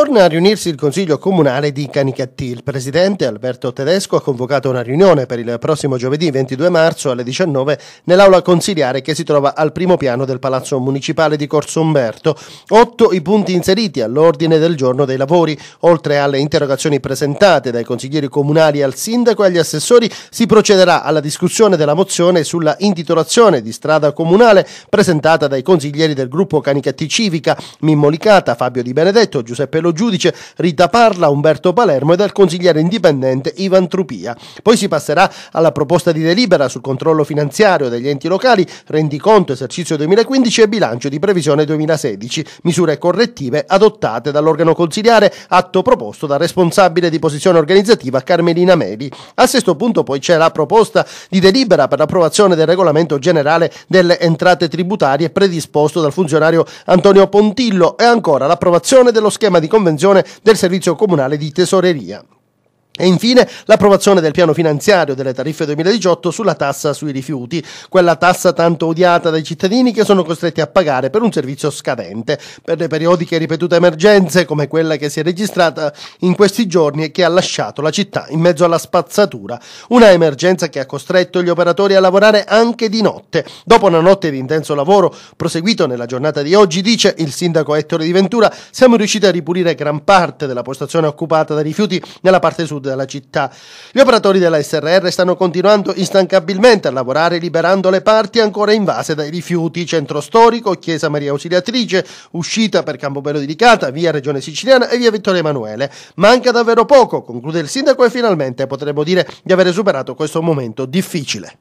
Torna a riunirsi il Consiglio Comunale di Canicattì. Il presidente Alberto Tedesco ha convocato una riunione per il prossimo giovedì 22 marzo alle 19 nell'aula consiliare che si trova al primo piano del Palazzo Municipale di Corso Umberto. Otto i punti inseriti all'ordine del giorno dei lavori. Oltre alle interrogazioni presentate dai consiglieri comunali al sindaco e agli assessori, si procederà alla discussione della mozione sulla intitolazione di strada comunale presentata dai consiglieri del gruppo Canicattì Civica, Mimmolicata, Fabio Di Benedetto, Giuseppe Lu dello giudice Rita Parla, Umberto Palermo e dal consigliere indipendente Ivan Trupia. Poi si passerà alla proposta di delibera sul controllo finanziario degli enti locali, rendiconto esercizio 2015 e bilancio di previsione 2016, misure correttive adottate dall'organo consigliare, atto proposto dal responsabile di posizione organizzativa Carmelina Meli. A sesto punto poi c'è la proposta di delibera per l'approvazione del regolamento generale delle entrate tributarie predisposto dal funzionario Antonio Pontillo e ancora l'approvazione dello schema di convenzione del Servizio Comunale di Tesoreria. E infine l'approvazione del piano finanziario delle tariffe 2018 sulla tassa sui rifiuti, quella tassa tanto odiata dai cittadini che sono costretti a pagare per un servizio scadente, per le periodiche ripetute emergenze come quella che si è registrata in questi giorni e che ha lasciato la città in mezzo alla spazzatura, una emergenza che ha costretto gli operatori a lavorare anche di notte. Dopo una notte di intenso lavoro proseguito nella giornata di oggi, dice il sindaco Ettore Di Ventura, siamo riusciti a ripulire gran parte della postazione occupata dai rifiuti nella parte sud della città. Gli operatori della SRR stanno continuando instancabilmente a lavorare liberando le parti ancora invase dai rifiuti. Centro storico, Chiesa Maria Ausiliatrice, uscita per Campobello di Ricata, via Regione Siciliana e via Vittorio Emanuele. Manca davvero poco, conclude il sindaco e finalmente potremmo dire di avere superato questo momento difficile.